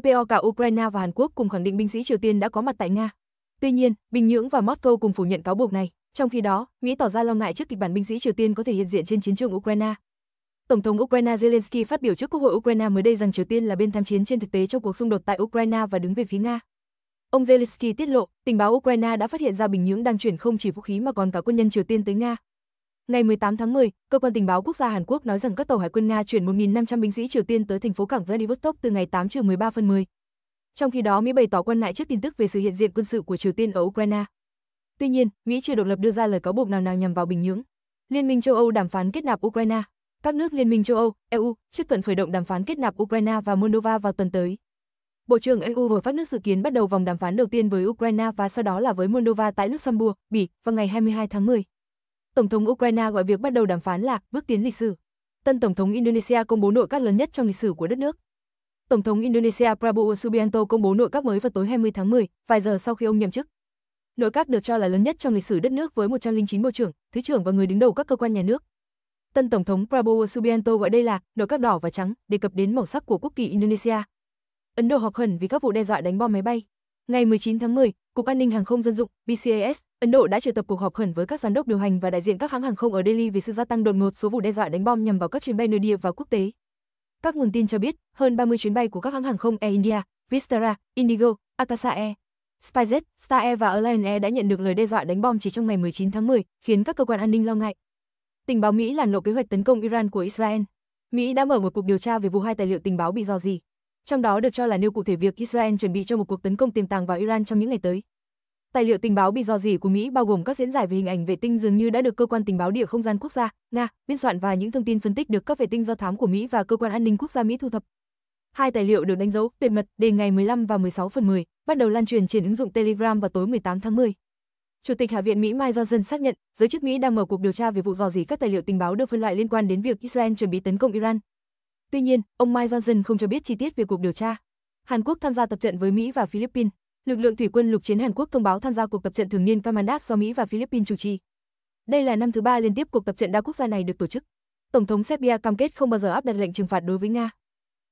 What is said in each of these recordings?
TPO cả Ukraine và Hàn Quốc cùng khẳng định binh sĩ Triều Tiên đã có mặt tại Nga. Tuy nhiên, Bình Nhưỡng và Moscow cùng phủ nhận cáo buộc này. Trong khi đó, Mỹ tỏ ra lo ngại trước kịch bản binh sĩ Triều Tiên có thể hiện diện trên chiến trường Ukraine. Tổng thống Ukraine Zelensky phát biểu trước Quốc hội Ukraine mới đây rằng Triều Tiên là bên tham chiến trên thực tế trong cuộc xung đột tại Ukraine và đứng về phía Nga. Ông Zelensky tiết lộ, tình báo Ukraine đã phát hiện ra Bình Nhưỡng đang chuyển không chỉ vũ khí mà còn cả quân nhân Triều Tiên tới Nga. Ngày 18 tháng 10, cơ quan tình báo quốc gia Hàn Quốc nói rằng các tàu hải quân Nga chuyển 1.500 binh sĩ Triều Tiên tới thành phố cảng Vladivostok từ ngày 8 trừ 13 phần 10. Trong khi đó, Mỹ bày tỏ quan ngại trước tin tức về sự hiện diện quân sự của Triều Tiên ở Ukraine. Tuy nhiên, Mỹ chưa độc lập đưa ra lời cáo buộc nào nào nhằm vào Bình Nhưỡng. Liên minh châu Âu đàm phán kết nạp Ukraine. Các nước Liên minh châu Âu, EU, chấp thuận khởi động đàm phán kết nạp Ukraine và Moldova vào tuần tới. Bộ trưởng EU và các nước dự kiến bắt đầu vòng đàm phán đầu tiên với Ukraine và sau đó là với Moldova tại Luxembourg, Bỉ vào ngày 22 tháng 10. Tổng thống Ukraine gọi việc bắt đầu đàm phán là bước tiến lịch sử. Tân Tổng thống Indonesia công bố nội các lớn nhất trong lịch sử của đất nước. Tổng thống Indonesia Prabowo Subianto công bố nội các mới vào tối 20 tháng 10, vài giờ sau khi ông nhậm chức. Nội các được cho là lớn nhất trong lịch sử đất nước với 109 bộ trưởng, thứ trưởng và người đứng đầu các cơ quan nhà nước. Tân Tổng thống Prabowo Subianto gọi đây là nội các đỏ và trắng, đề cập đến màu sắc của quốc kỳ Indonesia. Ấn Độ họp khẩn vì các vụ đe dọa đánh bom máy bay. Ngày 19 tháng 10, Cục An ninh Hàng không Dân dụng BCAS Ấn Độ đã triệu tập cuộc họp khẩn với các giám đốc điều hành và đại diện các hãng hàng không ở Delhi vì sự gia tăng đột ngột số vụ đe dọa đánh bom nhằm vào các chuyến bay nội địa và quốc tế. Các nguồn tin cho biết, hơn 30 chuyến bay của các hãng hàng không Air India, Vistara, Indigo, Akasa Air, Spicejet, Star Air và Airline Air đã nhận được lời đe dọa đánh bom chỉ trong ngày 19 tháng 10, khiến các cơ quan an ninh lo ngại. Tình báo Mỹ làm lộ kế hoạch tấn công Iran của Israel. Mỹ đã mở một cuộc điều tra về vụ hai tài liệu tình báo bị dò dỉ trong đó được cho là nêu cụ thể việc Israel chuẩn bị cho một cuộc tấn công tiềm tàng vào Iran trong những ngày tới. Tài liệu tình báo bị dò dỉ của Mỹ bao gồm các diễn giải về hình ảnh vệ tinh dường như đã được cơ quan tình báo địa không gian quốc gia, Nga, biên soạn và những thông tin phân tích được các vệ tinh do thám của Mỹ và cơ quan an ninh quốc gia Mỹ thu thập. Hai tài liệu được đánh dấu tuyệt mật đề ngày 15 và 16 phần 10, bắt đầu lan truyền trên ứng dụng Telegram vào tối 18 tháng 10. Chủ tịch Hạ viện Mỹ Mike Johnson xác nhận, giới chức Mỹ đang mở cuộc điều tra về vụ dò dỉ các tài liệu tình báo được phân loại liên quan đến việc Israel chuẩn bị tấn công Iran. Tuy nhiên, ông Mike Johnson không cho biết chi tiết về cuộc điều tra. Hàn Quốc tham gia tập trận với Mỹ và Philippines. Lực lượng thủy quân lục chiến Hàn Quốc thông báo tham gia cuộc tập trận thường niên Kamandak do Mỹ và Philippines chủ trì. Đây là năm thứ ba liên tiếp cuộc tập trận đa quốc gia này được tổ chức. Tổng thống Serbia cam kết không bao giờ áp đặt lệnh trừng phạt đối với Nga.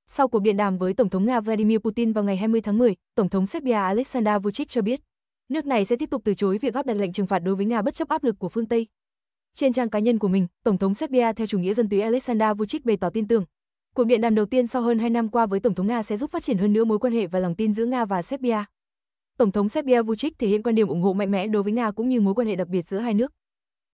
Sau cuộc điện đàm với Tổng thống Nga Vladimir Putin vào ngày 20 tháng 10, Tổng thống Serbia Aleksandar Vučić cho biết, nước này sẽ tiếp tục từ chối việc áp đặt lệnh trừng phạt đối với Nga bất chấp áp lực của phương Tây. Trên trang cá nhân của mình, Tổng thống Serbia theo chủ nghĩa dân túy Aleksandar Vučić bày tỏ tin tưởng, Cuộc điện đàm đầu tiên sau hơn 2 năm qua với Tổng thống Nga sẽ giúp phát triển hơn nữa mối quan hệ và lòng tin giữa Nga và Serbia. Tổng thống Serbia Vučić thể hiện quan điểm ủng hộ mạnh mẽ đối với Nga cũng như mối quan hệ đặc biệt giữa hai nước.